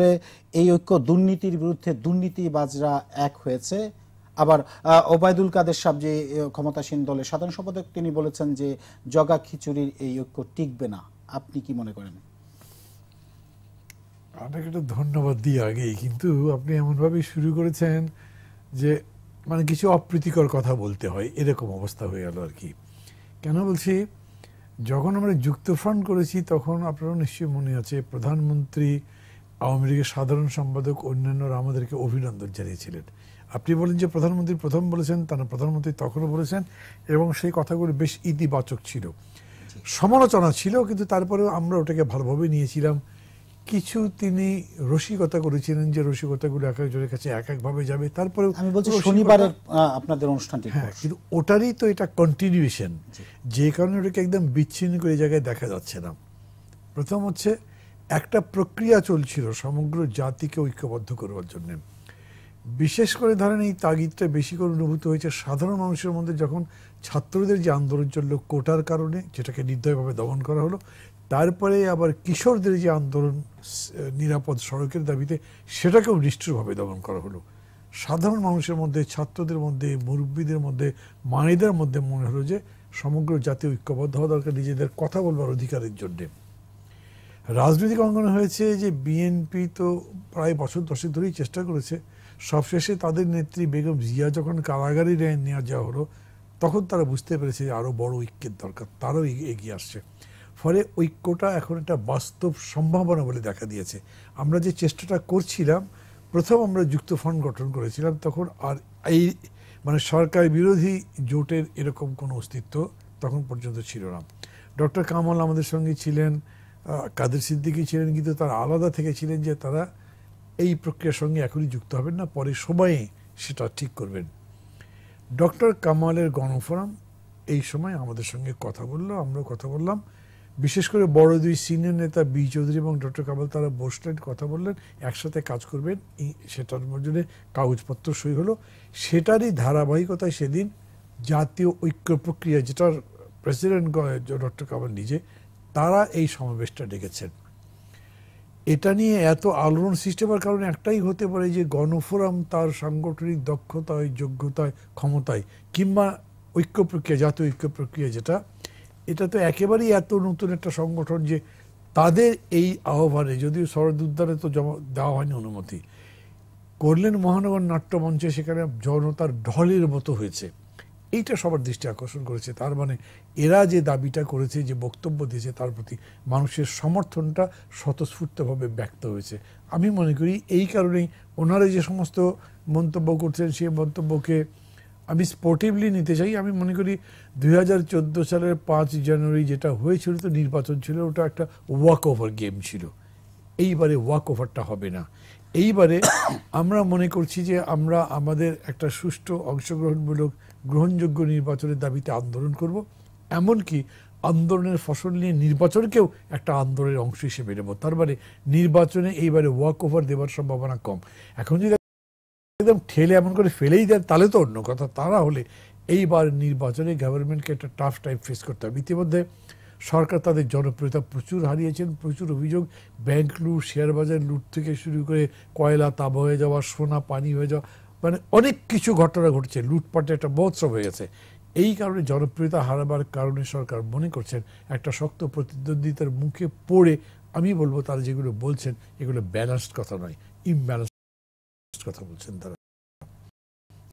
আসলে এই ঐক্য দুর্নীতির বিরুদ্ধে দুর্নীতিবাজরা এক হয়েছে আবার ওবায়দুল কাদের সাহেব যে ক্ষমতাসীন দলের সাধারণ সম্পাদক তিনি বলেছেন যে জগা খিচুড়ির এই ঐক্য টিকবে না আপনি কি মনে করেন আপনাকে একটা ধন্যবাদ দিই আগেই কিন্তু আপনি এমনভাবে শুরু করেছেন যে মানে কিছু অপ্রীতিকর কথা বলতে হয় এরকম অবস্থা হয়ে গেল আর কি কেন বলছি যখন আমরা যুক্তফ্রন্ট করেছি তখন আপনারা নিশ্চয়ই মনে আছে প্রধানমন্ত্রী আওয়ামী লীগের সাধারণ সম্পাদক অন্যান্যরা আমাদেরকে অভিনন্দন জানিয়েছিলেন আপনি বলেন যে প্রধানমন্ত্রী প্রথম বলেছেন তারা প্রধানমন্ত্রী তখনও বলেছেন এবং সেই কথাগুলো বেশ ইতিবাচক ছিল সমালোচনা ছিল কিন্তু তারপরেও আমরা ওটাকে ভালোভাবে নিয়েছিলাম কিছু তিনি রসিকতা করেছিলেন যে রসিকতাগুলো এক একজনের কাছে এক একভাবে যাবে তারপরে আমি বলছি শনিবারের আপনাদের অনুষ্ঠান হ্যাঁ, কিন্তু ওটারই তো এটা কন্টিনিউশন যে কারণে ওটাকে একদম বিচ্ছিন্ন করে জায়গায় দেখা যাচ্ছে না প্রথম হচ্ছে একটা প্রক্রিয়া চলছিল সমগ্র জাতিকে ঐক্যবদ্ধ করবার জন্যে বিশেষ করে ধরেন এই তাগিদটা বেশি করে অনুভূত হয়েছে সাধারণ মানুষের মধ্যে যখন ছাত্রদের যে আন্দোলন চললো কোটার কারণে যেটাকে নির্দয়ভাবে দমন করা হলো তারপরে আবার কিশোরদের যে আন্দোলন নিরাপদ সড়কের দাবিতে সেটাকেও নিষ্ঠুরভাবে দমন করা হলো সাধারণ মানুষের মধ্যে ছাত্রদের মধ্যে মুরব্বীদের মধ্যে মায়েদের মধ্যে মনে হলো যে সমগ্র জাতি ঐক্যবদ্ধ হওয়া দরকার নিজেদের কথা বলবার অধিকারের জন্যে রাজনৈতিক অঙ্গনে হয়েছে যে বিএনপি তো প্রায় বছর দশেক ধরেই চেষ্টা করেছে সবশেষে তাদের নেত্রী বেগম জিয়া যখন রেন নেওয়া যাওয়া হলো তখন তারা বুঝতে পেরেছে যে আরও বড় ঐক্যের দরকার তারাও এগিয়ে আসছে ফলে ঐক্যটা এখন একটা বাস্তব সম্ভাবনা বলে দেখা দিয়েছে আমরা যে চেষ্টাটা করছিলাম প্রথম আমরা যুক্ত ফ্রন্ট গঠন করেছিলাম তখন আর এই মানে সরকার বিরোধী জোটের এরকম কোনো অস্তিত্ব তখন পর্যন্ত ছিল না ডক্টর কামাল আমাদের সঙ্গে ছিলেন কাদের সিদ্দিকী ছিলেন কিন্তু তারা আলাদা থেকে ছিলেন যে তারা এই প্রক্রিয়ার সঙ্গে এখনই যুক্ত হবেন না পরে সময়ে সেটা ঠিক করবেন ডক্টর কামালের গণফোরাম এই সময় আমাদের সঙ্গে কথা বললো আমরা কথা বললাম বিশেষ করে বড় দুই সিনিয়র নেতা বি চৌধুরী এবং ডক্টর কামাল তারা বসলেন কথা বললেন একসাথে কাজ করবেন সেটার জন্য কাগজপত্র সই হলো সেটারই ধারাবাহিকতায় সেদিন জাতীয় ঐক্য প্রক্রিয়া যেটার প্রেসিডেন্ট ডক্টর কামাল নিজে তারা এই সমাবেশটা ডেকেছেন এটা নিয়ে এত আলোড়ন সৃষ্টি হওয়ার কারণে একটাই হতে পারে যে গণফোরাম তার সাংগঠনিক দক্ষতায় যোগ্যতায় ক্ষমতায় কিংবা ঐক্য প্রক্রিয়া জাতীয় ঐক্য প্রক্রিয়া যেটা এটা তো একেবারেই এত নতুন একটা সংগঠন যে তাদের এই আহ্বানে যদিও শরদ উদ্যানে তো জমা দেওয়া হয়নি অনুমতি করলেন মহানগর নাট্যমঞ্চে সেখানে জনতার ঢলের মতো হয়েছে এইটা সবার দৃষ্টি আকর্ষণ করেছে তার মানে এরা যে দাবিটা করেছে যে বক্তব্য দিয়েছে তার প্রতি মানুষের সমর্থনটা স্বতঃস্ফূর্তভাবে ব্যক্ত হয়েছে আমি মনে করি এই কারণেই ওনারা যে সমস্ত মন্তব্য করছেন সেই মন্তব্যকে আমি স্পোর্টিভলি নিতে চাই আমি মনে করি দুই সালের পাঁচ জানুয়ারি যেটা হয়েছিল তো নির্বাচন ছিল ওটা একটা ওয়াক ওভার গেম ছিল এইবারে ওয়াক ওভারটা হবে না এইবারে আমরা মনে করছি যে আমরা আমাদের একটা সুষ্ঠু অংশগ্রহণমূলক গ্রহণযোগ্য নির্বাচনের দাবিতে আন্দোলন করব এমনকি আন্দোলনের ফসল নিয়ে নির্বাচনকেও একটা আন্দোলনের অংশ হিসেবে নেব তার মানে নির্বাচনে এইবারে ওয়াক ওভার দেওয়ার সম্ভাবনা কম এখন যদি একদম ঠেলে এমন করে ফেলেই দেন তাহলে তো অন্য কথা তারা হলে এইবার নির্বাচনে গভর্নমেন্টকে একটা টাফ টাইম ফেস করতে হবে ইতিমধ্যে সরকার তাদের জনপ্রিয়তা প্রচুর হারিয়েছেন প্রচুর অভিযোগ ব্যাংক লুট শেয়ার বাজার লুট থেকে শুরু করে কয়লা তাব হয়ে যাওয়া সোনা পানি হয়ে যাওয়া মানে অনেক কিছু ঘটনা ঘটছে লুটপাটে একটা মহোৎসব হয়ে গেছে এই কারণে জনপ্রিয়তা হারাবার কারণে সরকার মনে করছেন একটা শক্ত প্রতিদ্বন্দ্বিতার মুখে পড়ে আমি বলবো তারা যেগুলো বলছেন এগুলো ব্যালান্সড কথা নয় ইমব্যালান্সড কথা বলছেন তারা